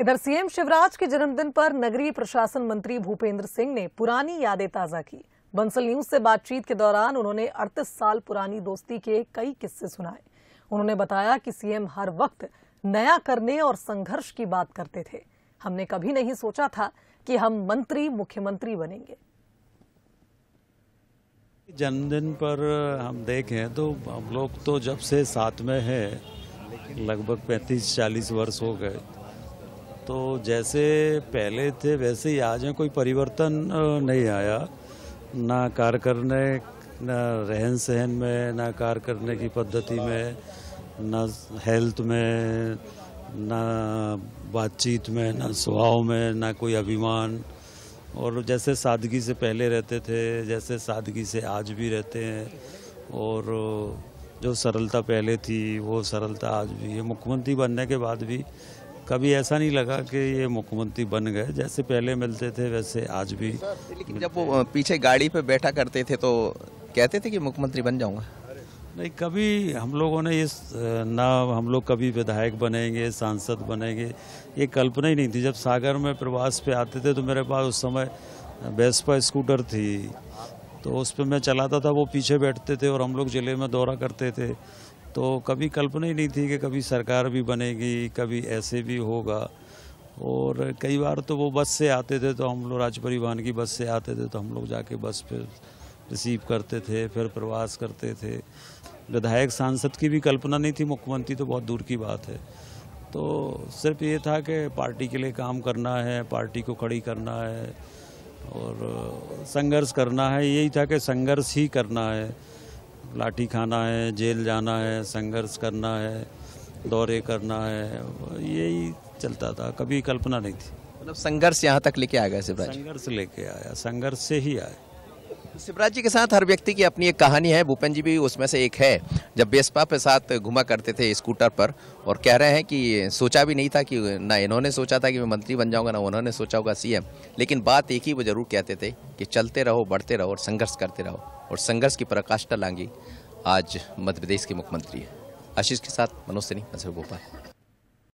इधर सीएम शिवराज के जन्मदिन पर नगरीय प्रशासन मंत्री भूपेंद्र सिंह ने पुरानी यादें ताजा की बंसल न्यूज से बातचीत के दौरान उन्होंने अड़तीस साल पुरानी दोस्ती के कई किस्से सुनाए उन्होंने बताया कि सीएम हर वक्त नया करने और संघर्ष की बात करते थे हमने कभी नहीं सोचा था कि हम मंत्री मुख्यमंत्री बनेंगे जन्मदिन पर हम देखें तो हम लोग तो जब से साथ में हैं लगभग 35-40 वर्ष हो गए तो जैसे पहले थे वैसे ही आज हैं कोई परिवर्तन नहीं आया ना कार करने ना रहन सहन में ना कार करने की पद्धति में ना हेल्थ में ना बातचीत में ना स्वभाव में ना कोई अभिमान और जैसे सादगी से पहले रहते थे जैसे सादगी से आज भी रहते हैं और जो सरलता पहले थी वो सरलता आज भी है मुख्यमंत्री बनने के बाद भी कभी ऐसा नहीं लगा कि ये मुख्यमंत्री बन गए जैसे पहले मिलते थे वैसे आज भी लेकिन जब वो पीछे गाड़ी पे बैठा करते थे तो कहते थे कि मुख्यमंत्री बन जाऊंगा नहीं कभी हम लोगों ने इस ना हम लोग कभी विधायक बनेंगे सांसद बनेंगे ये कल्पना ही नहीं थी जब सागर में प्रवास पे आते थे तो मेरे पास उस समय बेस्पा स्कूटर थी तो उस पर मैं चलाता था वो पीछे बैठते थे और हम लोग ज़िले में दौरा करते थे तो कभी कल्पना ही नहीं थी कि कभी सरकार भी बनेगी कभी ऐसे भी होगा और कई बार तो वो बस से आते थे तो हम लोग राज्य परिवहन की बस से आते थे तो हम लोग जाके बस फिर रिसीव करते थे फिर प्रवास करते थे विधायक सांसद की भी कल्पना नहीं थी मुख्यमंत्री तो बहुत दूर की बात है तो सिर्फ ये था कि पार्टी के लिए काम करना है पार्टी को खड़ी करना है और संघर्ष करना है यही था कि संघर्ष ही करना है लाठी खाना है जेल जाना है संघर्ष करना है दौरे करना है यही चलता था कभी कल्पना नहीं थी मतलब संघर्ष यहाँ तक लेके आ गया सिर्फ संघर्ष लेके आया संघर्ष से ही आया तो शिवराज जी के साथ हर व्यक्ति की अपनी एक कहानी है भूपेन जी भी उसमें से एक है जब बेसपा के साथ घुमा करते थे स्कूटर पर और कह रहे हैं कि सोचा भी नहीं था कि ना इन्होंने सोचा था कि मैं मंत्री बन जाऊंगा ना उन्होंने सोचा होगा सीएम लेकिन बात एक ही वो जरूर कहते थे कि चलते रहो बढ़ते रहो और संघर्ष करते रहो और संघर्ष की पराकाष्ठा लांगी आज मध्य प्रदेश के मुख्यमंत्री है आशीष के साथ मनोज सनी नजर भोपाल